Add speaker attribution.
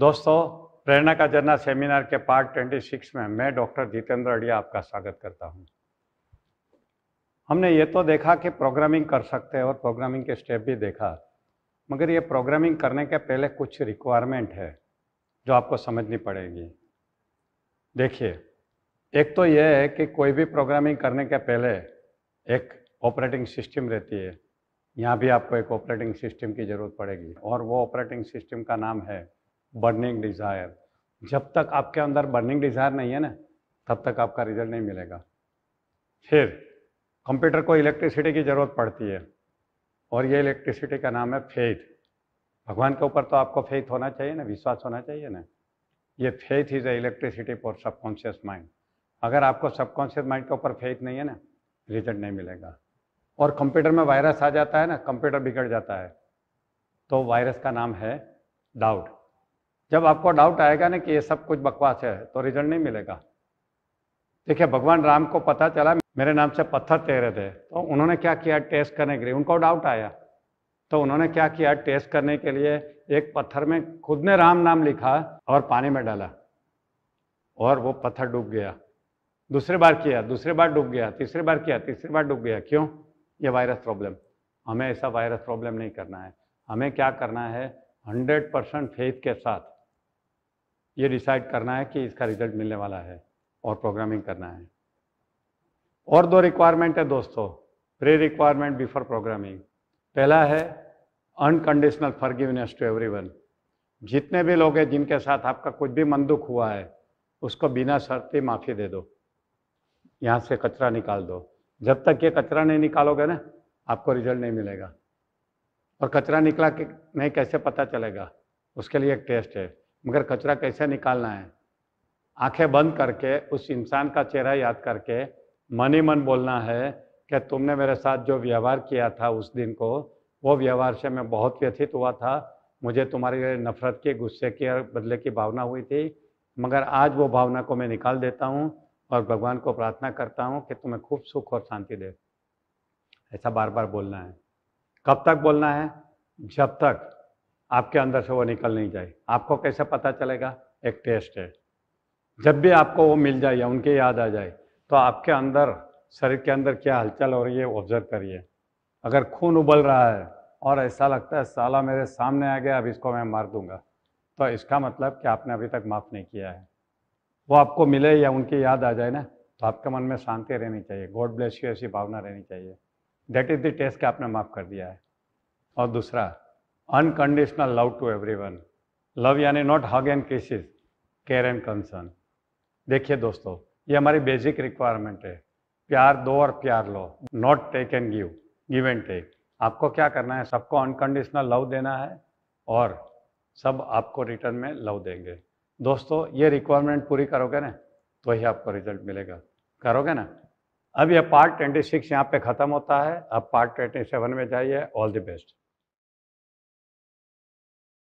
Speaker 1: दोस्तों प्रेरणा का जरना सेमिनार के पार्ट ट्वेंटी सिक्स में मैं डॉक्टर जितेंद्र अड़िया आपका स्वागत करता हूं। हमने ये तो देखा कि प्रोग्रामिंग कर सकते हैं और प्रोग्रामिंग के स्टेप भी देखा मगर ये प्रोग्रामिंग करने के पहले कुछ रिक्वायरमेंट है जो आपको समझनी पड़ेगी देखिए एक तो यह है कि कोई भी प्रोग्रामिंग करने के पहले एक ऑपरेटिंग सिस्टम रहती है यहाँ भी आपको एक ऑपरेटिंग सिस्टम की ज़रूरत पड़ेगी और वो ऑपरेटिंग सिस्टम का नाम है बर्निंग डिज़ायर जब तक आपके अंदर बर्निंग डिज़ायर नहीं है ना तब तक आपका रिजल्ट नहीं मिलेगा फिर कंप्यूटर को इलेक्ट्रिसिटी की ज़रूरत पड़ती है और ये इलेक्ट्रिसिटी का नाम है फेथ भगवान के ऊपर तो आपको फेथ होना चाहिए ना विश्वास होना चाहिए ना ये faith is a electricity for subconscious mind अगर आपको सबकॉन्शियस माइंड के ऊपर फेथ नहीं है ना रिजल्ट नहीं मिलेगा और कंप्यूटर में वायरस आ जाता है ना कंप्यूटर बिगड़ जाता है तो वायरस का नाम है डाउट जब आपको डाउट आएगा ना कि ये सब कुछ बकवास है तो रिजल्ट नहीं मिलेगा देखिए भगवान राम को पता चला मेरे नाम से पत्थर तैरे थे तो उन्होंने क्या किया टेस्ट करने के लिए उनको डाउट आया तो उन्होंने क्या किया टेस्ट करने के लिए एक पत्थर में खुद ने राम नाम लिखा और पानी में डाला और वो पत्थर डूब गया दूसरी बार किया दूसरी बार डूब गया तीसरी बार किया तीसरी बार डूब गया क्यों ये वायरस प्रॉब्लम हमें ऐसा वायरस प्रॉब्लम नहीं करना है हमें क्या करना है हंड्रेड परसेंट फेथ के साथ ये डिसाइड करना है कि इसका रिजल्ट मिलने वाला है और प्रोग्रामिंग करना है और दो रिक्वायरमेंट है दोस्तों प्रे रिक्वायरमेंट बिफोर प्रोग्रामिंग पहला है अनकंडीशनल फॉरगिवनेस टू एवरीवन जितने भी लोग हैं जिनके साथ आपका कुछ भी मन दुख हुआ है उसको बिना शर्ती माफ़ी दे दो यहाँ से कचरा निकाल दो जब तक ये कचरा नहीं निकालोगे ना आपको रिजल्ट नहीं मिलेगा और कचरा निकला कि नहीं कैसे पता चलेगा उसके लिए एक टेस्ट है मगर कचरा कैसे निकालना है आंखें बंद करके उस इंसान का चेहरा याद करके मन ही मन बोलना है कि तुमने मेरे साथ जो व्यवहार किया था उस दिन को वो व्यवहार से मैं बहुत व्यथित हुआ था मुझे तुम्हारी नफरत के गुस्से की और बदले की भावना हुई थी मगर आज वो भावना को मैं निकाल देता हूँ और भगवान को प्रार्थना करता हूँ कि तुम्हें खूब सुख और शांति दे ऐसा बार बार बोलना है कब तक बोलना है जब तक आपके अंदर से वो निकल नहीं जाए आपको कैसे पता चलेगा एक टेस्ट है जब भी आपको वो मिल जाए या उनके याद आ जाए तो आपके अंदर शरीर के अंदर क्या हलचल हो रही है ऑब्जर्व करिए अगर खून उबल रहा है और ऐसा लगता है साला मेरे सामने आ गया अब इसको मैं मार दूंगा तो इसका मतलब कि आपने अभी तक माफ़ नहीं किया है वो आपको मिले या उनकी याद आ जाए ना तो आपके मन में शांति रहनी चाहिए गॉड ब्लेस यू ऐसी भावना रहनी चाहिए दैट इज़ द टेस्ट कि आपने माफ़ कर दिया है और दूसरा love to everyone love यानी not hug and kisses care and concern देखिए दोस्तों ये हमारी बेसिक रिक्वायरमेंट है प्यार दो और प्यार लो not take and give give and take आपको क्या करना है सबको अनकंडीशनल लव देना है और सब आपको रिटर्न में लव देंगे दोस्तों ये रिक्वायरमेंट पूरी करोगे ना तो ही आपको रिजल्ट मिलेगा करोगे ना अब यह पार्ट ट्वेंटी सिक्स यहाँ पे ख़त्म होता है अब पार्ट ट्वेंटी सेवन में जाइए ऑल द बेस्ट